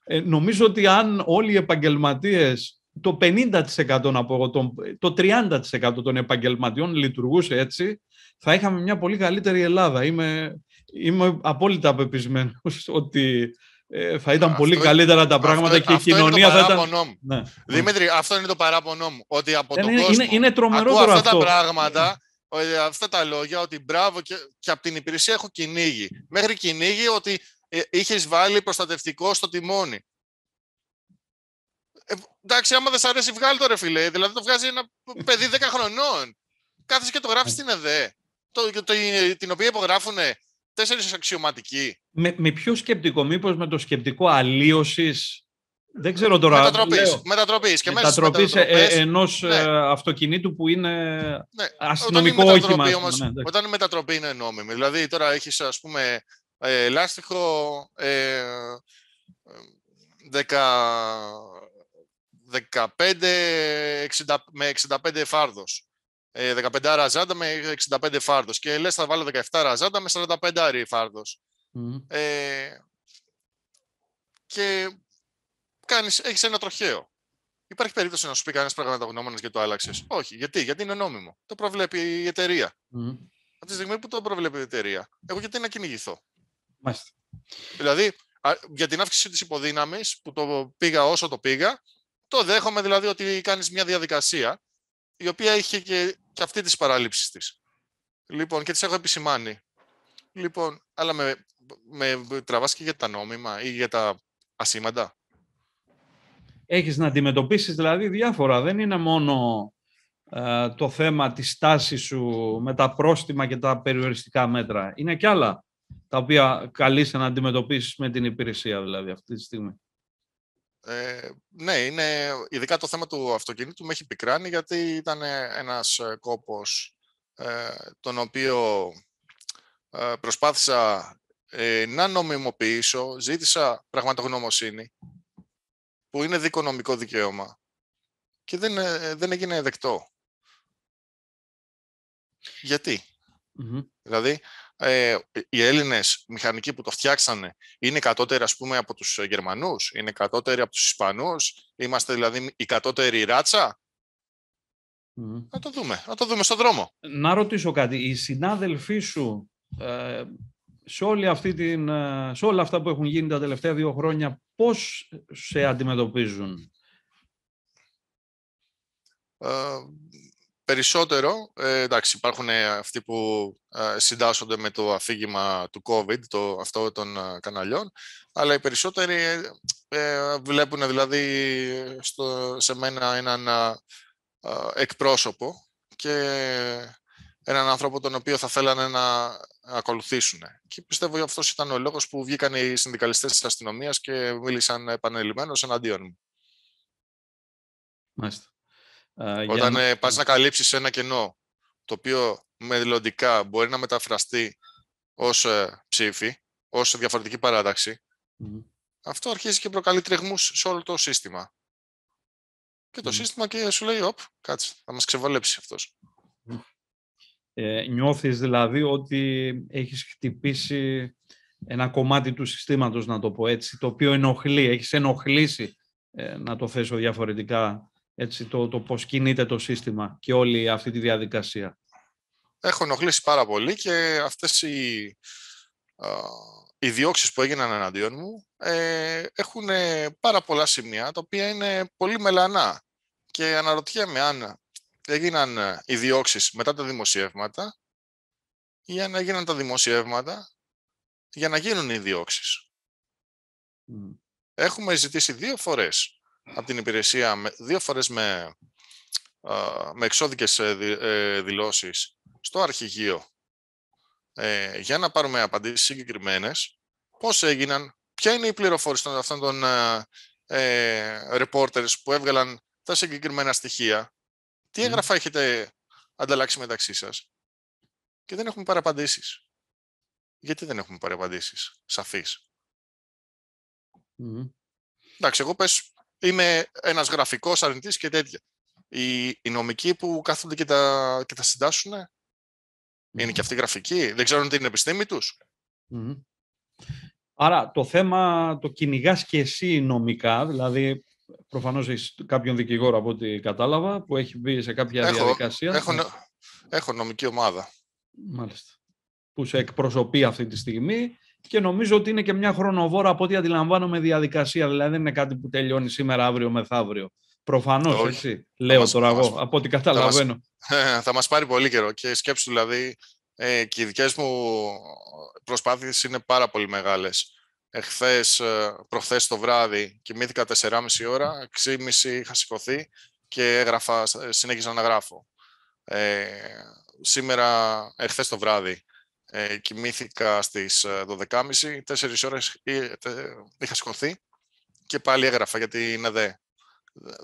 Ε, νομίζω ότι αν όλοι οι επαγγελματίες, το 50% να πω, το, το 30% των επαγγελματιών λειτουργούσε έτσι, θα είχαμε μια πολύ καλύτερη Ελλάδα. Είμαι Είμαι απόλυτα πεπισμένος <laughs> ότι ε, θα ήταν πολύ καλύτερα τα πράγματα και η κοινωνία είναι το θα ήταν. Μου.
Δημήτρη, αυτό είναι το παράπονό ναι, ναι. μου. Ότι από τον είναι, κόσμο. Είναι, είναι τρομερό αυτά τα πράγματα, αυτά τα λόγια, ότι μπράβο και, και από την υπηρεσία έχω κυνήγι. Μέχρι κυνήγι ότι ε, είχες βάλει προστατευτικό στο τιμόνι. Ε, εντάξει, άμα δεν σ' αρέσει, βγάλει το ρε φιλέ. Δηλαδή το βγάζει ένα παιδί 10 <laughs> χρονών. Κάθε και το γράφεις ναι. στην ΕΔΕ. Το, το, την οποία υπογράφουν τέσσερις αξιωματικοί.
Με, με ποιο σκεπτικό, μήπως με το σκεπτικό αλλίωσης. Δεν ξέρω τώρα. Μετατροπής,
μετατροπής και ενό ε, ε,
ενός ναι. ε, αυτοκινήτου που είναι ναι. αστυνομικό όχημα. Ναι, όταν
η μετατροπή είναι νόμιμη, δηλαδή τώρα έχεις ας πούμε ε, λάστιχο ε, 15 60, με 65 φάρδος. 15 ε, ραζάντα με 65 φάρδος και λες θα βάλω 17 ραζάντα με 45 φάρδος. Mm. Ε, και κάνεις, έχεις ένα τροχαίο. Υπάρχει περίπτωση να σου πει κανένας πράγματα γνώμονα και το άλλαξες. Όχι. Γιατί? Γιατί είναι νόμιμο. Το προβλέπει η εταιρεία. Mm. Από τη στιγμή που το προβλέπει η εταιρεία, εγώ γιατί να κυνηγηθώ. Μάλιστα. Δηλαδή, για την αύξηση της υποδύναμης που το πήγα όσο το πήγα, το δέχομαι δηλαδή ότι κάνεις μια διαδικασία η οποία είχε και, αυτή τις παράληψεις της. Λοιπόν, και τις έχω επισημάνει. Λοιπόν, αλλά με, με τραβάς και για τα νόμιμα ή για τα ασήμαντα.
Έχεις να αντιμετωπίσεις δηλαδή διάφορα. Δεν είναι μόνο ε, το θέμα της τάσης σου με τα πρόστιμα και τα περιοριστικά μέτρα. Είναι και άλλα τα οποία καλείσαι να αντιμετωπίσεις με την υπηρεσία δηλαδή αυτή τη στιγμή.
Ε, ναι, είναι, ειδικά το θέμα του αυτοκινήτου με έχει πικράνει γιατί ήταν ένας ε, κόπος ε, τον οποίο ε, προσπάθησα ε, να νομιμοποιήσω, ζήτησα πραγματογνωμοσύνη που είναι δικονομικό δικαίωμα και δεν, δεν έγινε δεκτό. Δηλαδή, ε, οι Έλληνες μηχανικοί που το φτιάξανε είναι κατώτεροι ας πούμε από τους ε, Γερμανούς, είναι κατώτεροι από τους Ισπανούς, είμαστε δηλαδή η κατώτερη ράτσα. Mm. Να το
δούμε, να το δούμε στον δρόμο. Να ρωτήσω κάτι, οι συνάδελφοί σου ε, σε, αυτή την, ε, σε όλα αυτά που έχουν γίνει τα τελευταία δύο χρόνια, πώς σε αντιμετωπίζουν.
Περισσότερο, ε, εντάξει, υπάρχουν ε, αυτοί που ε, συντάσσονται με το αφήγημα του COVID, το, αυτό των ε, καναλιών, αλλά οι περισσότεροι ε, ε, βλέπουν δηλαδή στο, σε μένα έναν εκπρόσωπο και έναν άνθρωπο τον οποίο θα θέλανε να ακολουθήσουν. Και πιστεύω ότι αυτός ήταν ο λόγος που βγήκαν οι συνδικαλιστές της αστυνομίας και μίλησαν επανελειμμένως εναντίον μου.
Μάλιστα. Όταν πά ε,
πας να καλύψεις ένα κενό, το οποίο μελλοντικά μπορεί να μεταφραστεί ως ε, ψήφι, ως διαφορετική αυτό αρχίζει και προκαλεί τρεγμούς σε όλο το σύστημα. Και το σύστημα και σου λέει, όπ, κάτσε, θα μας ξεβολέψει αυτός.
Ε, νιώθεις δηλαδή ότι έχεις χτυπήσει ένα κομμάτι του συστήματος, να το πω έτσι, το οποίο ενοχλεί, έχεις ενοχλήσει, ε, να το θέσω διαφορετικά, έτσι, το, το πώς κινείται το σύστημα και όλη αυτή τη διαδικασία.
Έχω ενοχλήσει πάρα πολύ και αυτές οι, οι διώξεις που έγιναν εναντίον μου ε, έχουν ε, πάρα πολλά σημεία τα οποία είναι πολύ μελανά και αναρωτιέμαι αν έγιναν ε, οι διώξεις μετά τα δημοσιεύματα ή αν έγιναν τα δημοσιεύματα για να γίνουν οι διώξεις. Έχουμε ζητήσει δύο φορές από την υπηρεσία δύο φορές με, με εξώδικες ε, ε, δηλώσεις στο αρχηγείο ε, για να πάρουμε απαντήσεις συγκεκριμένες, πώς έγιναν, ποια είναι η πληροφόρηση των αυτών των reporters που έβγαλαν τα συγκεκριμένα στοιχεία, τι έγγραφα έχετε ανταλλάξει μεταξύ σας και δεν έχουμε παραπαντήσεις. Γιατί δεν έχουμε παραπαντήσεις, σαφείς. Mm. Εντάξει, εγώ πες είμαι ένας γραφικός αρνητής και τέτοια. Οι, νομικοί που κάθονται και τα, και τα συντάσσουν, είναι και αυτοί γραφικοί, δεν ξέρουν τι είναι επιστήμη τους.
Άρα το θέμα το κυνηγάς και εσύ νομικά, δηλαδή προφανώς έχεις κάποιον δικηγόρο από ό,τι κατάλαβα, που έχει μπει
σε κάποια διαδικασία. Έχω, ναι. έχω νομική ομάδα. Μάλιστα. Που σε εκπροσωπεί αυτή τη στιγμή
και νομίζω ότι είναι και μια χρονοβόρα από ό,τι αντιλαμβάνομαι διαδικασία. Δηλαδή δεν είναι κάτι που τελειώνει σήμερα, αύριο, μεθαύριο. Προφανώς, έτσι. Λέω τώρα εγώ, από ό,τι καταλαβαίνω.
<laughs> Θα μας πάρει πολύ καιρό και σκέψου δηλαδή. Ε, και οι δικές μου προσπάθειες είναι πάρα πολύ μεγάλες. Εχθέ ε, προχθές το βράδυ, κοιμήθηκα 4,5 ώρα, 6,5 είχα σηκωθεί και έγραφα, συνέχιζα να γράφω. Ε, σήμερα, εχθέ το βράδυ, ε, κοιμήθηκα στις 12.30, ε, τέσσερις ώρες ε, είχα σηκωθεί και πάλι έγραφα γιατί είναι δε.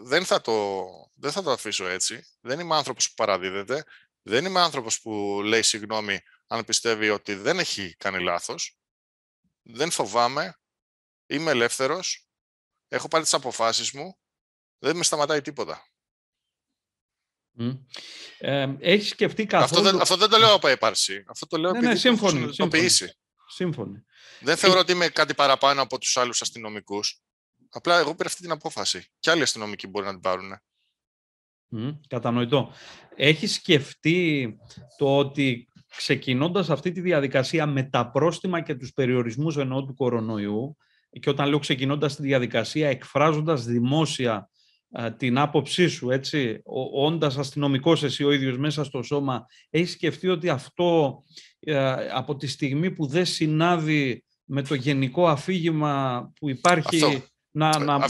Δεν θα, το, δεν θα το αφήσω έτσι. Δεν είμαι άνθρωπος που παραδίδεται. Δεν είμαι άνθρωπος που λέει συγγνώμη αν πιστεύει ότι δεν έχει κάνει λάθος. Δεν φοβάμαι. Είμαι ελεύθερος. Έχω πάρει τις αποφάσεις μου. Δεν με σταματάει τίποτα
έχεις σκεφτεί καθόλου... Αυτό δεν, αυτό δεν
το λέω από έπαρση. Αυτό το λέω ναι, επειδή ναι, σύμφωνη, το σύμφωνη, σύμφωνη. Δεν θεωρώ ε- ότι είμαι κάτι παραπάνω από τους άλλους αστυνομικούς. Απλά εγώ πήρα αυτή την απόφαση. Και άλλοι αστυνομικοί μπορεί να την πάρουν.
Mm, κατανοητό. Έχεις σκεφτεί το ότι ξεκινώντας αυτή τη διαδικασία με τα πρόστιμα και τους περιορισμούς εννοώ του κορονοϊού και όταν λέω ξεκινώντας τη διαδικασία εκφράζοντας δημόσια την άποψή σου, έτσι, όντας αστυνομικός εσύ ο ίδιος μέσα στο σώμα, έχεις σκεφτεί ότι αυτό ε, από τη στιγμή που δεν συνάδει με το γενικό αφήγημα που υπάρχει να, να,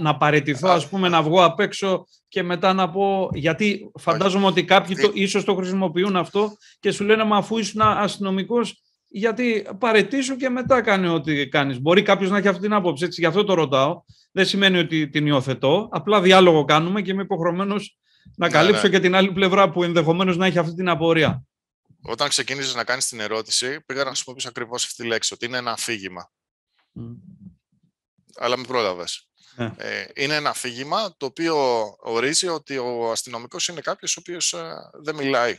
να παρετηθώ, να, ας πούμε, να βγω απ' έξω και μετά να πω... Γιατί φαντάζομαι ότι κάποιοι το, ίσως το χρησιμοποιούν αυτό και σου λένε «Μα αφού ήσουν αστυνομικός, γιατί παρετήσου και μετά κάνει ό,τι κάνεις. Μπορεί κάποιος να έχει αυτή την άποψη, έτσι, γι' αυτό το ρωτάω. Δεν σημαίνει ότι την υιοθετώ, απλά διάλογο κάνουμε και είμαι υποχρεωμένος να καλύψω και την άλλη πλευρά που ενδεχομένως να έχει αυτή την απορία.
Όταν ξεκίνησες να κάνεις την ερώτηση, πήγα να χρησιμοποιήσω ακριβώς αυτή τη λέξη, ότι είναι ένα αφήγημα. Mm. Αλλά με πρόλαβες. Ναι. Ε, είναι ένα αφήγημα το οποίο ορίζει ότι ο αστυνομικός είναι κάποιος ο ε, δεν μιλάει,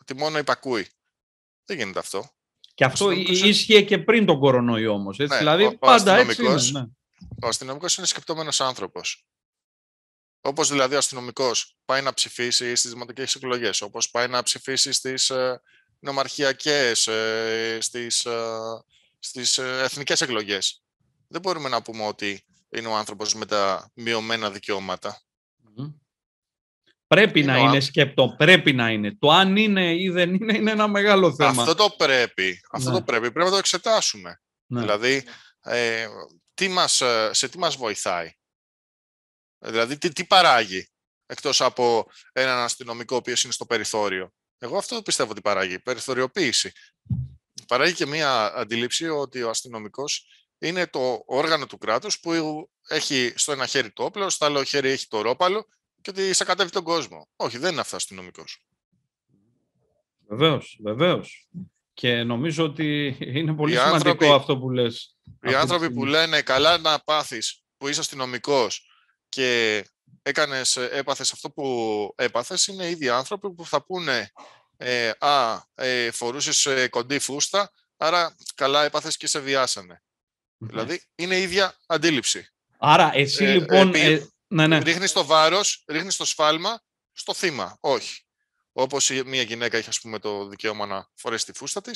ότι μόνο υπακούει. Δεν γίνεται αυτό.
Και αυτό ίσχυε και πριν τον κορονοϊό όμως. Ναι, δηλαδή, ο, πάντα έτσι. Είναι, ναι.
Ο αστυνομικός είναι σκεπτόμενος άνθρωπος. Όπως δηλαδή ο αστυνομικός πάει να ψηφίσει στις δημοτικές εκλογές, όπως πάει να ψηφίσει στις ε, νομαρχιακές, ε, στις ε, ε, εθνικές εκλογές. Δεν μπορούμε να πούμε ότι είναι ο άνθρωπος με τα μειωμένα δικαιώματα.
Πρέπει να είναι σκεπτό, πρέπει να είναι. Το αν είναι ή δεν είναι, είναι ένα μεγάλο θέμα. Αυτό το
πρέπει. Αυτό το ναι. πρέπει. Πρέπει να το εξετάσουμε. Ναι. Δηλαδή, ε, τι μας, ε, σε τι μας βοηθάει. Δηλαδή, τι, τι παράγει εκτός από έναν αστυνομικό ο οποίος είναι στο περιθώριο. Εγώ αυτό πιστεύω ότι παράγει. Περιθωριοποίηση. Παράγει και μία αντίληψη ότι ο αστυνομικός είναι το όργανο του κράτους που έχει στο ένα χέρι το όπλο, στο άλλο χέρι έχει το ρόπαλο και ότι σε κατέβει τον κόσμο. Όχι, δεν είναι αυτό αστυνομικός.
Βεβαίως, βεβαίως. Και νομίζω ότι είναι πολύ σημαντικό άνθρωποι, αυτό που λες. Οι άνθρωποι που λένε
καλά να πάθεις που είσαι αστυνομικός και έκανες, έπαθες αυτό που έπαθες είναι ίδιοι άνθρωποι που θα πούνε ε, «Α, ε, φορούσες ε, κοντή φούστα, άρα καλά έπαθες και σε βιασανε ναι. Δηλαδή, είναι ίδια αντίληψη.
Άρα, εσύ ε, λοιπόν, ε, ναι, ναι.
Ρίχνεις το βάρος, ρίχνεις το σφάλμα στο θύμα. Όχι. Όπως μια γυναίκα έχει ας πούμε, το δικαίωμα να φορέσει τη φούστα της,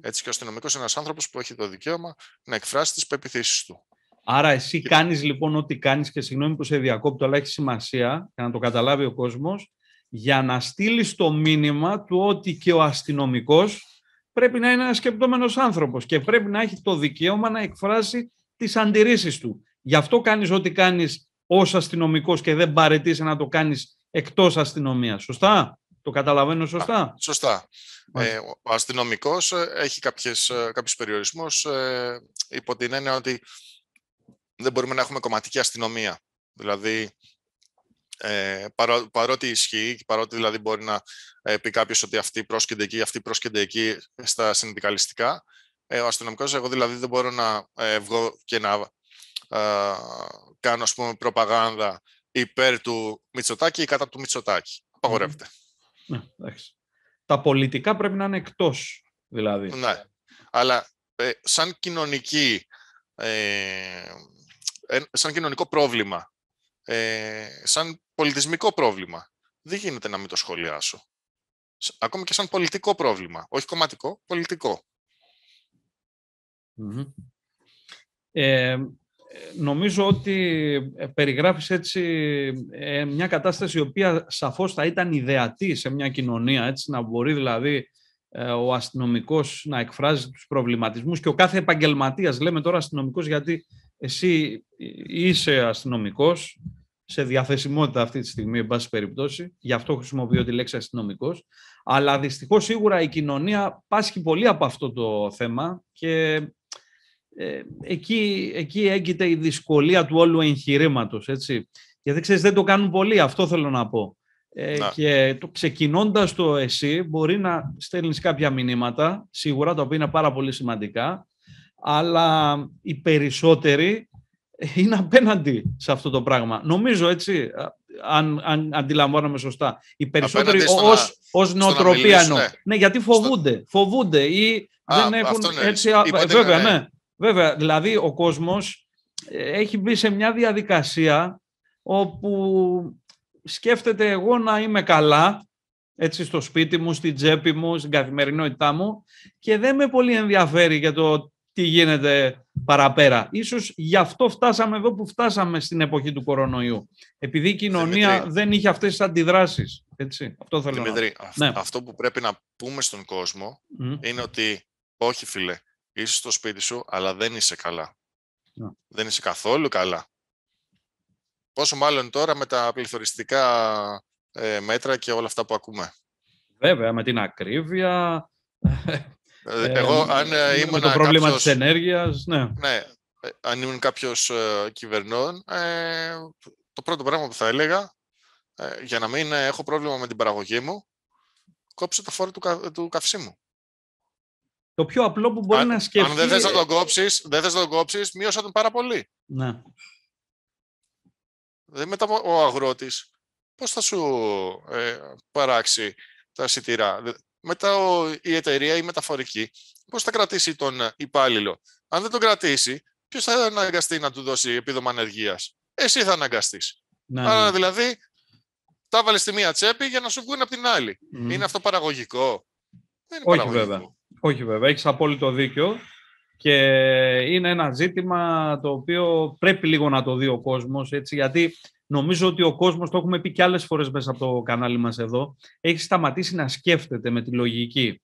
έτσι και ο αστυνομικός είναι ένας άνθρωπος που έχει το δικαίωμα να εκφράσει τις πεπιθήσεις του.
Άρα, εσύ και... κάνεις λοιπόν ό,τι κάνεις, και συγγνώμη που σε διακόπτω, αλλά έχει σημασία για να το καταλάβει ο κόσμος, για να στείλεις το μήνυμα του ότι και ο αστυνομικός πρέπει να είναι ένας σκεπτόμενος άνθρωπος και πρέπει να έχει το δικαίωμα να εκφράσει τις αντιρρήσεις του. Γι' αυτό κάνεις ό,τι κάνεις Ως αστυνομικός και δεν παρετήσει να το κάνεις εκτός αστυνομίας. Σωστά. Το καταλαβαίνω σωστά.
Σωστά. Ε, ο αστυνομικός ε, έχει ε, κάποιους περιορισμούς, περιορισμούς ε, υπό την έννοια ότι δεν μπορούμε να έχουμε κομματική αστυνομία. Δηλαδή, ε, παρότι ισχύει, παρότι δηλαδή μπορεί να ε, πει κάποιος ότι αυτοί πρόσκεται εκεί, αυτοί πρόσκειται εκεί στα συνδικαλιστικά, ε, ο αστυνομικός εγώ δηλαδή δεν μπορώ να βγω και να κάνω ας πούμε προπαγάνδα υπέρ του Μητσοτάκη ή κατά του Μητσοτάκη. Απαγορεύεται.
Ναι, Τα πολιτικά πρέπει να είναι εκτός,
δηλαδή. Ναι, αλλά ε, σαν, κοινωνική, ε, ε, σαν κοινωνικό πρόβλημα, σαν πολιτισμικό πρόβλημα, δεν γίνεται να μην το σχολιάσω. Ακόμη και σαν πολιτικό πρόβλημα, όχι κομματικό, πολιτικό
νομίζω ότι ε, περιγράφεις έτσι ε, μια κατάσταση η οποία σαφώς θα ήταν ιδεατή σε μια κοινωνία, έτσι, να μπορεί δηλαδή ε, ο αστυνομικός να εκφράζει τους προβληματισμούς και ο κάθε επαγγελματίας, λέμε τώρα αστυνομικός γιατί εσύ είσαι αστυνομικός, σε διαθεσιμότητα αυτή τη στιγμή, εν πάση περιπτώσει. Γι' αυτό χρησιμοποιώ τη λέξη αστυνομικός. Αλλά δυστυχώς σίγουρα η κοινωνία πάσχει πολύ από αυτό το θέμα και ε, εκεί, εκεί έγκυται η δυσκολία του όλου εγχειρήματος. Γιατί ξέρεις, δεν το κάνουν πολλοί, αυτό θέλω να πω. Ε, ναι. Και το, ξεκινώντας το εσύ, μπορεί να στέλνεις κάποια μηνύματα, σίγουρα τα οποία είναι πάρα πολύ σημαντικά, αλλά οι περισσότεροι <laughs> είναι απέναντι σε αυτό το πράγμα. Νομίζω έτσι, αν, αν αντιλαμβάνομαι σωστά. Οι περισσότεροι ως, νοοτροπία ναι. ναι. γιατί φοβούνται. Φοβούνται ή δεν έχουν έτσι... βέβαια, ναι. ναι. Βέβαια, δηλαδή ο κόσμος ε, έχει μπει σε μια διαδικασία όπου σκέφτεται εγώ να είμαι καλά, έτσι στο σπίτι μου, στην τσέπη μου, στην καθημερινότητά μου και δεν με πολύ ενδιαφέρει για το τι γίνεται παραπέρα. Ίσως γι' αυτό φτάσαμε εδώ που φτάσαμε στην εποχή του κορονοϊού. Επειδή η κοινωνία δεν είχε αυτές τις αντιδράσεις. Έτσι, αυτό θέλω να... Ναι.
αυτό που πρέπει να πούμε στον κόσμο είναι ότι όχι φίλε, Είσαι στο σπίτι σου, αλλά δεν είσαι καλά. Ναι. Δεν είσαι καθόλου καλά. Πόσο μάλλον τώρα με τα πληθωριστικά ε, μέτρα και όλα αυτά που ακούμε. Βέβαια, με την ακρίβεια. Ε, ε, εγώ, αν ε, ήμουν. Το πρόβλημα κάποιος... της
ενέργειας, ναι.
ναι αν ήμουν κάποιος κυβερνών, το πρώτο πράγμα που θα έλεγα για να μην έχω πρόβλημα με την παραγωγή μου, κόψε το φόρο του, του καυσίμου. Το πιο απλό που μπορεί να σκεφτεί. Αν ε- δεν θες να τον κόψεις, δεν τον κόψεις, μείωσα τον πάρα πολύ. Ναι. Δεν μετά ο αγρότης, πώς θα σου ε, παράξει τα σιτηρά. Μετά η εταιρεία, η μεταφορική, Πώς θα κρατήσει τον υπάλληλο. Αν δεν τον κρατήσει, ποιος θα αναγκαστεί να του δώσει επίδομα ανεργίας. Εσύ θα αναγκαστείς. Ναι, Άρα ναι. δηλαδή, τα βάλεις στη μία τσέπη για να σου βγουν από την άλλη. Είναι αυτό παραγωγικό.
Δεν είναι Όχι, βέβαια. Όχι βέβαια, έχεις απόλυτο δίκιο και είναι ένα ζήτημα το οποίο πρέπει λίγο να το δει ο κόσμος, έτσι, γιατί νομίζω ότι ο κόσμος, το έχουμε πει και άλλες φορές μέσα από το κανάλι μας εδώ, έχει σταματήσει να σκέφτεται με τη λογική.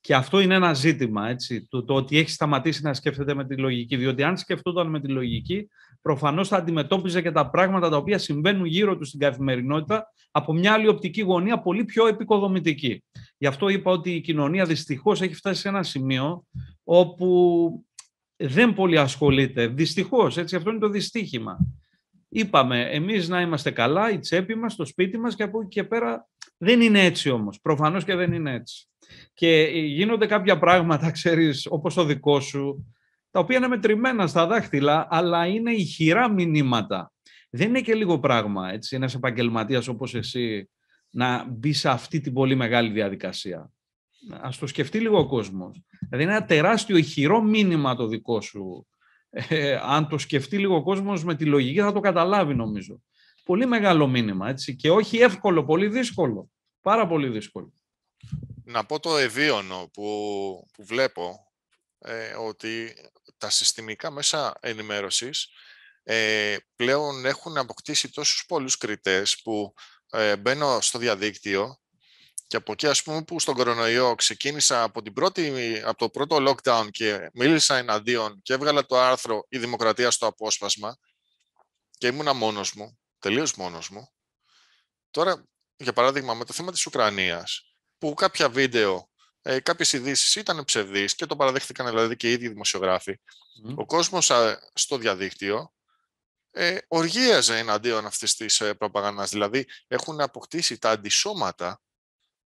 Και αυτό είναι ένα ζήτημα, έτσι, το, το ότι έχει σταματήσει να σκέφτεται με τη λογική. Διότι αν σκεφτόταν με τη λογική, προφανώς θα αντιμετώπιζε και τα πράγματα τα οποία συμβαίνουν γύρω του στην καθημερινότητα από μια άλλη οπτική γωνία πολύ πιο επικοδομητική. Γι' αυτό είπα ότι η κοινωνία δυστυχώς έχει φτάσει σε ένα σημείο όπου δεν πολύ ασχολείται. Δυστυχώς, έτσι, αυτό είναι το δυστύχημα. Είπαμε, εμείς να είμαστε καλά, η τσέπη μας, το σπίτι μας και από εκεί και πέρα δεν είναι έτσι όμως. Προφανώς και δεν είναι έτσι. Και γίνονται κάποια πράγματα, ξέρεις, όπως το δικό σου, τα οποία είναι μετρημένα στα δάχτυλα, αλλά είναι ηχηρά μηνύματα. Δεν είναι και λίγο πράγμα, έτσι, ένας επαγγελματίας όπως εσύ, να μπει σε αυτή την πολύ μεγάλη διαδικασία. Ας το σκεφτεί λίγο ο κόσμος. Δηλαδή, είναι ένα τεράστιο ηχηρό μήνυμα το δικό σου. Ε, αν το σκεφτεί λίγο ο κόσμος με τη λογική, θα το καταλάβει, νομίζω. Πολύ μεγάλο μήνυμα, έτσι. Και όχι εύκολο, πολύ δύσκολο. Πάρα πολύ δύσκολο.
Να πω το ευίωνο που, που βλέπω, ε, ότι τα συστημικά μέσα ενημέρωσης ε, πλέον έχουν αποκτήσει τόσους πολλούς κριτές που ε, μπαίνω στο διαδίκτυο και από εκεί ας πούμε που στον κορονοϊό ξεκίνησα από, την πρώτη, από το πρώτο lockdown και μίλησα εναντίον και έβγαλα το άρθρο «Η Δημοκρατία στο απόσπασμα» και ήμουνα μόνος μου, τελείως μόνος μου. Τώρα, για παράδειγμα, με το θέμα της Ουκρανίας, που κάποια βίντεο, ε, κάποιες ειδήσεις ήταν ψευδείς και το παραδέχτηκαν δηλαδή και οι ίδιοι δημοσιογράφοι, ο κόσμος στο διαδίκτυο ε, οργίαζε εναντίον αυτής της ε, προπαγανδάς. Δηλαδή έχουν αποκτήσει τα αντισώματα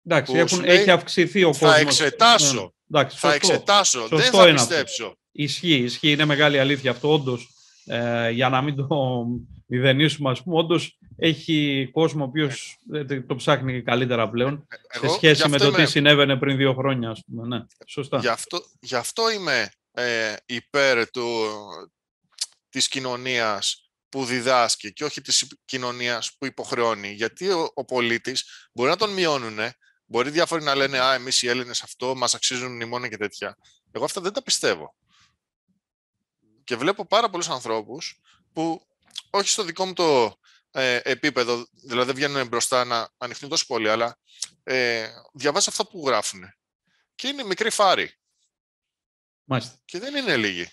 Εντάξει, έχουν, λέει, έχει αυξηθεί ο θα Εξετάσω, ναι. Εντάξει, θα εξετάσω, δεν θα πιστέψω. Αυτό.
Ισχύει, ισχύει, είναι μεγάλη αλήθεια αυτό όντως, Ε, για να μην το μηδενίσουμε, ας πούμε, όντως, έχει κόσμο ο οποίος ε, το ψάχνει καλύτερα πλέον ε, ε, εγώ, σε σχέση με το είμαι... τι συνέβαινε πριν δύο χρόνια, ας πούμε. Ναι, ε, σωστά. Γι'
αυτό, γι αυτό είμαι ε, υπέρ του, της κοινωνίας που διδάσκει και όχι της κοινωνίας που υποχρεώνει. Γιατί ο, ο πολίτης μπορεί να τον μειώνουν, μπορεί διάφοροι να λένε «Α, εμείς οι Έλληνες αυτό, μας αξίζουν μνημόνια και τέτοια». Εγώ αυτά δεν τα πιστεύω. Και βλέπω πάρα πολλούς ανθρώπους που όχι στο δικό μου το ε, επίπεδο, δηλαδή δεν βγαίνουν μπροστά να ανοιχτούν τόσο πολύ, αλλά ε, διαβάζω αυτά που γράφουν. Και είναι μικρή φάρη. Μάλιστα. Και δεν είναι λίγοι.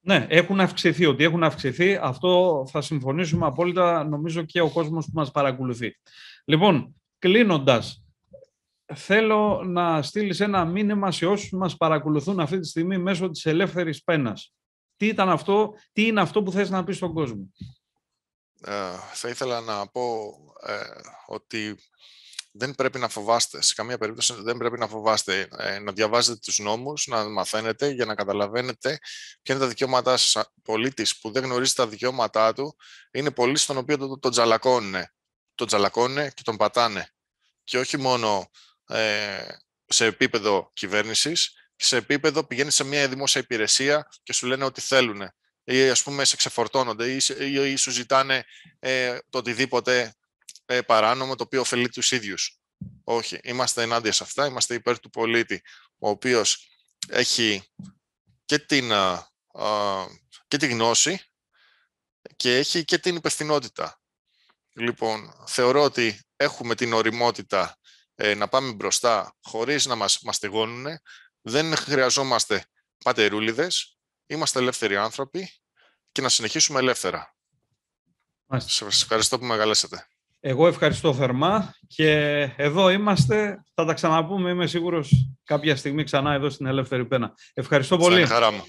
Ναι, έχουν αυξηθεί. Ότι έχουν αυξηθεί, αυτό θα συμφωνήσουμε απόλυτα, νομίζω και ο κόσμος που μας παρακολουθεί. Λοιπόν, κλείνοντας, θέλω να στείλεις ένα μήνυμα σε όσους μας παρακολουθούν αυτή τη στιγμή μέσω της ελεύθερης πένας. Τι, ήταν αυτό, τι είναι αυτό που θες να πεις στον κόσμο.
Ε, θα ήθελα να πω ε, ότι δεν πρέπει να φοβάστε. Σε καμία περίπτωση δεν πρέπει να φοβάστε. Ε, να διαβάζετε τους νόμους, να μαθαίνετε για να καταλαβαίνετε ποια είναι τα δικαιώματά σας. Πολίτης που δεν γνωρίζει τα δικαιώματά του είναι πολύ στον οποίο τον το, το τζαλακώνουν. Τον τζαλακώνουν και τον πατάνε. Και όχι μόνο ε, σε επίπεδο κυβέρνησης, σε επίπεδο πηγαίνει σε μια δημόσια υπηρεσία και σου λένε ό,τι θέλουν ή ας πούμε σε ξεφορτώνονται ή, σου ζητάνε ε, το οτιδήποτε ε, παράνομο το οποίο ωφελεί τους ίδιους. Όχι, είμαστε ενάντια σε αυτά, είμαστε υπέρ του πολίτη, ο οποίος έχει και την, τη γνώση και έχει και την υπευθυνότητα. Λοιπόν, θεωρώ ότι έχουμε την οριμότητα ε, να πάμε μπροστά χωρίς να μας μαστιγώνουν. Δεν χρειαζόμαστε πατερούλιδες, είμαστε ελεύθεροι άνθρωποι και να συνεχίσουμε ελεύθερα. ευχαριστώ που με
εγώ ευχαριστώ θερμά και εδώ είμαστε. Θα τα ξαναπούμε, είμαι σίγουρος κάποια στιγμή ξανά εδώ στην Ελεύθερη Πένα. Ευχαριστώ πολύ. Σαν χαρά
μου.